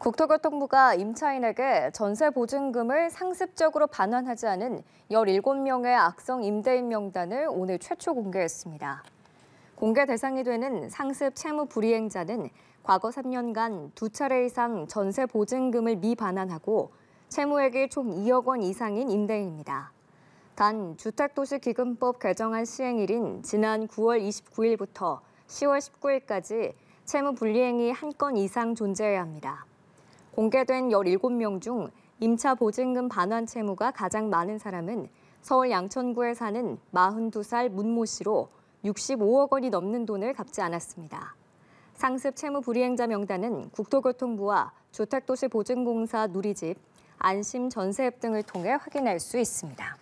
국토교통부가 임차인에게 전세 보증금을 상습적으로 반환하지 않은 17명의 악성 임대인 명단을 오늘 최초 공개했습니다. 공개 대상이 되는 상습 채무 불이행자는 과거 3년간 두 차례 이상 전세 보증금을 미반환하고 채무액이 총 2억 원 이상인 임대인입니다. 단 주택도시기금법 개정안 시행일인 지난 9월 29일부터 10월 19일까지 채무 불이행이 한 건 이상 존재해야 합니다. 공개된 17명 중 임차 보증금 반환 채무가 가장 많은 사람은 서울 양천구에 사는 42살 문모 씨로 65억 원이 넘는 돈을 갚지 않았습니다. 상습 채무 불이행자 명단은 국토교통부와 주택도시보증공사 누리집, 안심전세앱 등을 통해 확인할 수 있습니다.